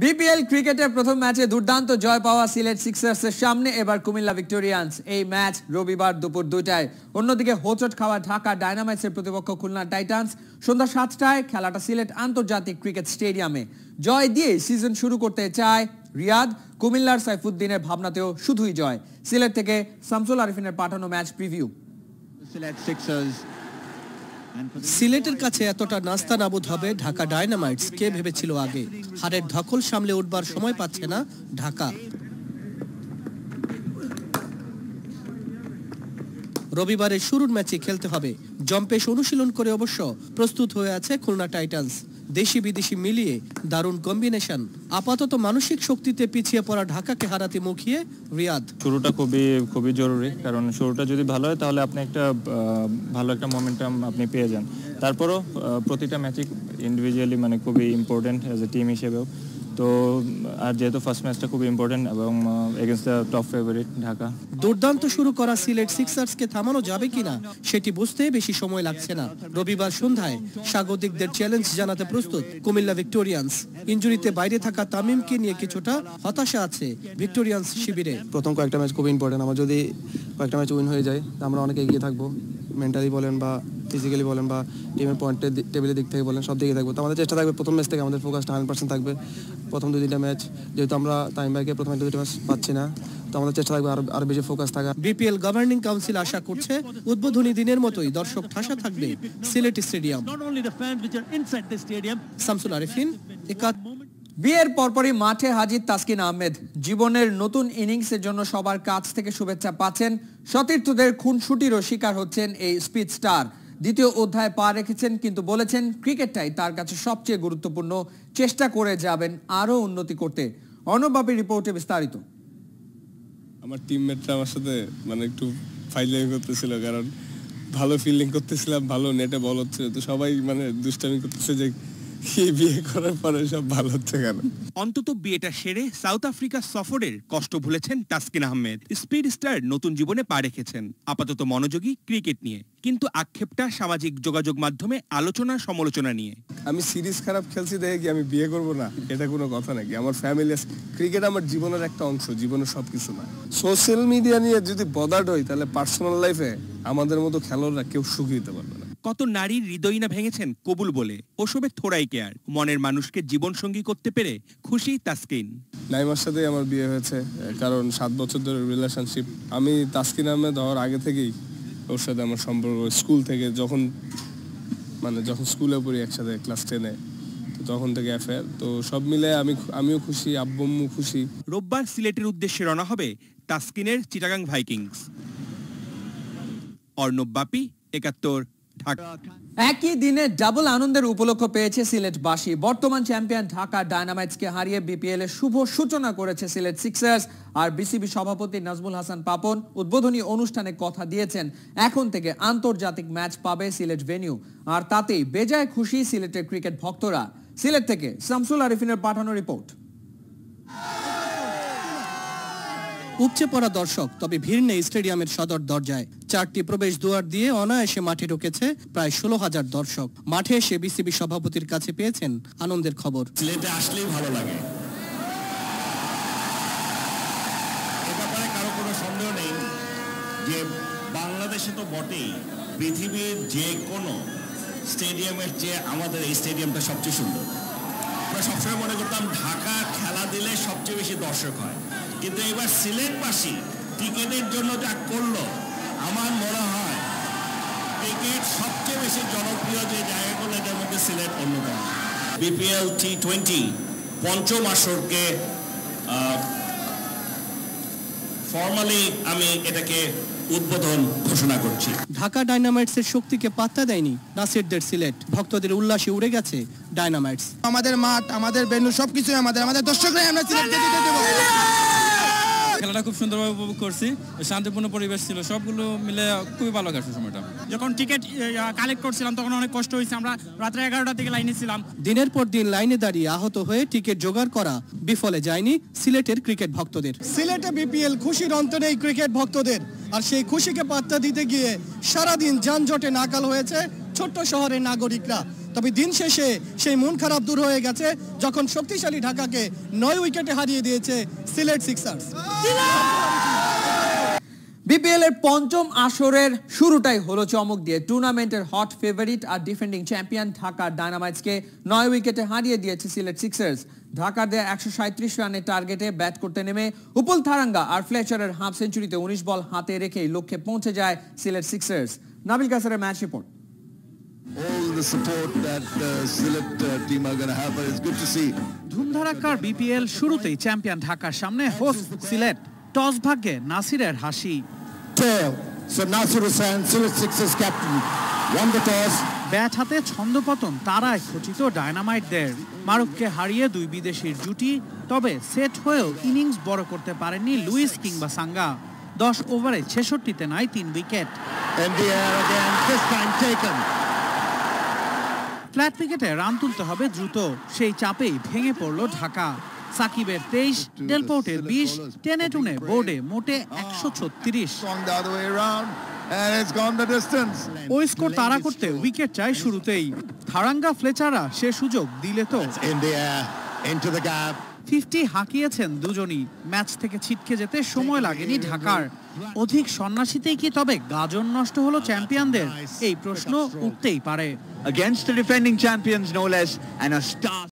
BPL ক্রিকেটের প্রথম ম্যাচে দুর্দান্ত জয় পাওয়া সিলেট সিক্সার্সের সামনে এবার কুমিল্লা ভিক্টোরিয়ান্স এই ম্যাচ রবিবার দুপুর দুইটায় অন্যদিকে হোচট খাওয়া ঢাকা ডায়নামাইটসের প্রতিপক্ষ খুলনা টাইটান্স সন্ধ্যা সাতটায় খেলাটা সিলেট আন্তর্জাতিক ক্রিকেট স্টেডিয়ামে জয় দিয়ে সিজন শুরু করতে চায় রিয়াদ কুমিল্লার সাইফুদ্দিনের ভাবনাতেও শুধুই জয় সিলেট থেকে শামসুল আরিফিনের পাঠানো ম্যাচ প্রিভিউ সিলেট সিক্সার্স সিলেটের কাছে এতটা নাস্তা নাবুদ হবে ঢাকা ডায়নামাইটস কে ভেবেছিল আগে হারের ধকল সামলে উঠবার সময় পাচ্ছে না ঢাকা রবিবারের শুরুর ম্যাচে খেলতে হবে জম্পেশ অনুশীলন করে অবশ্য প্রস্তুত হয়ে আছে খুলনা টাইটান্স দেশি বিদেশি মিলিয়ে দারুণ কম্বিনেশন আপাতত মানসিক শক্তিতে পিছিয়ে পড়া ঢাকাকে হারাতে মুখিয়ে রিয়াদ শুরুটা খুবই খুবই জরুরি কারণ শুরুটা যদি ভালো হয় তাহলে আপনি একটা ভালো একটা মোমেন্টাম আপনি পেয়ে যান তারপরও প্রতিটা ম্যাচই ইন্ডিভিজুয়ালি মানে খুবই ইম্পর্টেন্ট অ্যাজ এ টিম হিসেবেও তো আর যেহেতু ফার্স্ট ম্যাচটা খুব ইম্পর্টেন্ট এবং against the top favourite Dhaka দুর্দান্ত শুরু করা সিলেট কে থামানো যাবে কিনা সেটি বুঝতে বেশি সময় লাগছে না রবিবার সন্ধ্যায় স্বাগতিকদের চ্যালেঞ্জ জানাতে প্রস্তুত কুমিল্লা ভিক্টোরিয়ান্স ইঞ্জুরিতে বাইরে থাকা তামিমকে নিয়ে কিছুটা হতাশা আছে ভিক্টোরিয়ান্স শিবিরে প্রথম কয়েকটা ম্যাচ খুব ইম্পর্টেন্ট আমার যদি কয়েকটা ম্যাচ উইন হয়ে যায় আমরা অনেক এগিয়ে থাকবো মেন্টালি বলেন বা ফিজিক্যালি বলেন বা টিমের পয়েন্টে টেবিলের দিক থেকে বলেন সব দিকে থাকবো তো আমাদের চেষ্টা থাকবে প্রথম ম্যাচ থেকে আমাদের ফোকাসটা হান্ড্রেড পার্সেন্ট থাকবে প্রথম দুই তিনটা ম্যাচ যেহেতু আমরা টাইম ব্যাকে প্রথম দুইটা ম্যাচ পাচ্ছি না তো আমাদের চেষ্টা থাকবে বেশি ফোকাস থাকা বিপিএল গভর্নিং কাউন্সিল আশা করছে উদ্বোধনী দিনের মতোই দর্শক ঠাসা থাকবে সিলেট স্টেডিয়াম আরিফিন বিয়ের পরপরই মাঠে হাজির তাসকিন আহমেদ জীবনের নতুন ইনিংসের জন্য সবার কাছ থেকে শুভেচ্ছা পাচ্ছেন সতীর্থদের খুনসুটিরও শিকার হচ্ছেন এই স্পিড স্টার দ্বিতীয় অধ্যায় পা রেখেছেন কিন্তু বলেছেন ক্রিকেটটাই তার কাছে সবচেয়ে গুরুত্বপূর্ণ চেষ্টা করে যাবেন আরও উন্নতি করতে অনবাবী রিপোর্টে বিস্তারিত আমার টিমমেটরা আমার সাথে মানে একটু ফাইলিং করতেছিল কারণ ভালো ফিল্ডিং করতেছিলাম ভালো নেটে বল হচ্ছে তো সবাই মানে দুষ্টামি করতেছে যে বিয়ে অন্তত বিয়েটা সেরে সাউথ আফ্রিকা সফরের কষ্ট ভুলেছেন তাসকিন আহমেদ স্পিড স্টার নতুন জীবনে পা রেখেছেন আপাতত মনোযোগী ক্রিকেট নিয়ে কিন্তু আক্ষেপটা সামাজিক যোগাযোগ মাধ্যমে আলোচনা সমালোচনা নিয়ে আমি সিরিজ খারাপ খেলছি দেখে কি আমি বিয়ে করব না এটা কোনো কথা নাকি আমার ফ্যামিলি ক্রিকেট আমার জীবনের একটা অংশ জীবনের সব কিছু না সোশ্যাল মিডিয়া নিয়ে যদি বদার্ড হই তাহলে পার্সোনাল লাইফে আমাদের মতো খেলোয়াড়রা কেউ সুখী দিতে পারবে না কত নারীর হৃদয় না ভেঙেছেন কবুল বলে ওসবে থোড়াই কেয়ার মনের মানুষকে জীবন সঙ্গী করতে পেরে খুশি তাসকিন নাইমার সাথে আমার বিয়ে হয়েছে কারণ সাত বছর ধরে রিলেশনশিপ আমি তাসকিন আহমেদ হওয়ার আগে থেকেই ওর সাথে আমার সম্পর্ক স্কুল থেকে যখন মানে যখন স্কুলে পড়ি একসাথে ক্লাস টেনে তখন থেকে অ্যাফেয়ার তো সব মিলে আমি আমিও খুশি আব্বম্মু খুশি রোববার সিলেটের উদ্দেশ্যে রওনা হবে তাসকিনের চিটাগাং ভাইকিংস অর্ণব বাপি একাত্তর একই দিনে ডাবল আনন্দের উপলক্ষ পেয়েছে সিলেটবাসী বর্তমান চ্যাম্পিয়ন ঢাকা ডায়নামাইটসকে হারিয়ে বিপিএল এ শুভ সূচনা করেছে সিলেট সিক্সার্স আর বিসিবি সভাপতি নাজমুল হাসান পাপন উদ্বোধনী অনুষ্ঠানে কথা দিয়েছেন এখন থেকে আন্তর্জাতিক ম্যাচ পাবে সিলেট ভেনিউ আর তাতেই বেজায় খুশি সিলেটের ক্রিকেট ভক্তরা সিলেট থেকে শামসুল আরিফিনের পাঠানো রিপোর্ট উপচে পড়া দর্শক তবে ভিড় নেই স্টেডিয়ামের সদর দরজায় চারটি প্রবেশ দুয়ার দিয়ে অনায়াসে মাঠে ঢুকেছে প্রায় ষোলো হাজার দর্শক মাঠে এসে বিসিবি সভাপতির কাছে পেয়েছেন আনন্দের খবর আসলেই ভালো লাগে কারো কোনো সন্দেহ নেই যে বাংলাদেশে তো বটেই পৃথিবীর যে কোনো স্টেডিয়ামের চেয়ে আমাদের এই স্টেডিয়ামটা সবচেয়ে সুন্দর আমরা সবসময় মনে করতাম ঢাকা খেলা দিলে সবচেয়ে বেশি দর্শক হয় কিন্তু এবার সিলেটবাসী টিকিটের জন্য যা করলো আমার মনে হয় ক্রিকেট সবচেয়ে বেশি জনপ্রিয় যে জায়গাগুলো এটার মধ্যে সিলেট অন্যতম বিপিএল টি টোয়েন্টি পঞ্চম আসরকে ফর্মালি আমি এটাকে উদ্বোধন ঘোষণা করছি ঢাকা ডাইনামাইটসের শক্তিকে পাত্তা দেয়নি নাসিরদের সিলেট ভক্তদের উল্লাসে উড়ে গেছে ডাইনামাইটস আমাদের মাঠ আমাদের ভেন্যু সবকিছু আমাদের আমাদের দর্শকরাই আমরা সিলেটকে জিতে দেবো খেলাটা খুব সুন্দরভাবে উপভোগ করছি শান্তিপূর্ণ পরিবেশ ছিল সবগুলো মিলে খুবই ভালো গেছে সময়টা যখন টিকিট কালেক্ট করছিলাম তখন অনেক কষ্ট হয়েছে আমরা রাত্রে এগারোটা থেকে লাইনে ছিলাম দিনের পর দিন লাইনে দাঁড়িয়ে আহত হয়ে টিকিট জোগাড় করা বিফলে যায়নি সিলেটের ক্রিকেট ভক্তদের সিলেটে বিপিএল খুশির অন্তরে এই ক্রিকেট ভক্তদের আর সেই খুশিকে পাত্তা দিতে গিয়ে সারাদিন যানজটে নাকাল হয়েছে ছোট্ট শহরের নাগরিকরা তবে দিন শেষে সেই মন খারাপ দূর হয়ে গেছে যখন শক্তিশালী ঢাকাকে নয় উইকেটে হারিয়ে দিয়েছে সিলেট সিক্সার্স বিপিএল এর পঞ্চম আসরের শুরুটাই হলো চমক দিয়ে টুর্নামেন্টের হট ফেভারিট আর ডিফেন্ডিং চ্যাম্পিয়ন ঢাকা ডায়নামাইটসকে নয় উইকেটে হারিয়ে দিয়েছে সিলেট সিক্সার্স ঢাকা দেয়া একশো রানের টার্গেটে ব্যাট করতে নেমে উপল থারাঙ্গা আর ফ্লেচারের হাফ সেঞ্চুরিতে উনিশ বল হাতে রেখেই লক্ষ্যে পৌঁছে যায় সিলেট সিক্সার্স নাবিল কাসারের match report the support that the select team are going to have, but it's good to see. ধুমধারাক্কার বিপিএল শুরুতেই চ্যাম্পিয়ন ঢাকার সামনে হোস্ট সিলেট টস ভাগ্যে নাসিরের হাসি So Nasir Hussain, Silip Sixers captain, won the toss. Bat হাতে ছন্দপতন তারায় খচিত ডায়নামাইটদের মারুককে হারিয়ে দুই বিদেশির জুটি তবে সেট হয়েও ইনিংস বড় করতে পারেননি লুইস কিংবা সাঙ্গা দশ ওভারে ছেষট্টিতে নাই তিন উইকেট ফ্ল্যাট ক্রিকেটে রান তুলতে হবে দ্রুত সেই চাপেই ভেঙে পড়ল ঢাকা সাকিবের তেইশ ডেলপোর্টের বিশ টেনে টুনে বোর্ডে মোটে একশো ছত্রিশ স্কোর তাড়া করতে উইকেট চায় শুরুতেই থারাঙ্গা ফ্লেচারা সে সুযোগ দিলে তো ফিফটি হাঁকিয়েছেন দুজনই ম্যাচ থেকে ছিটকে যেতে সময় লাগেনি ঢাকার অধিক সন্ন্যাসীতেই কি তবে গাজন নষ্ট হলো চ্যাম্পিয়নদের এই প্রশ্ন উঠতেই পারে